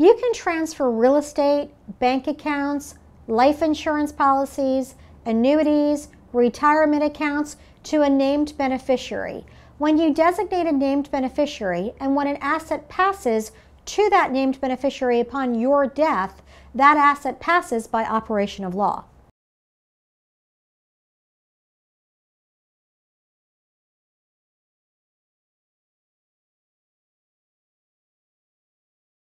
You can transfer real estate, bank accounts, life insurance policies, annuities, retirement accounts to a named beneficiary. When you designate a named beneficiary and when an asset passes to that named beneficiary upon your death, that asset passes by operation of law.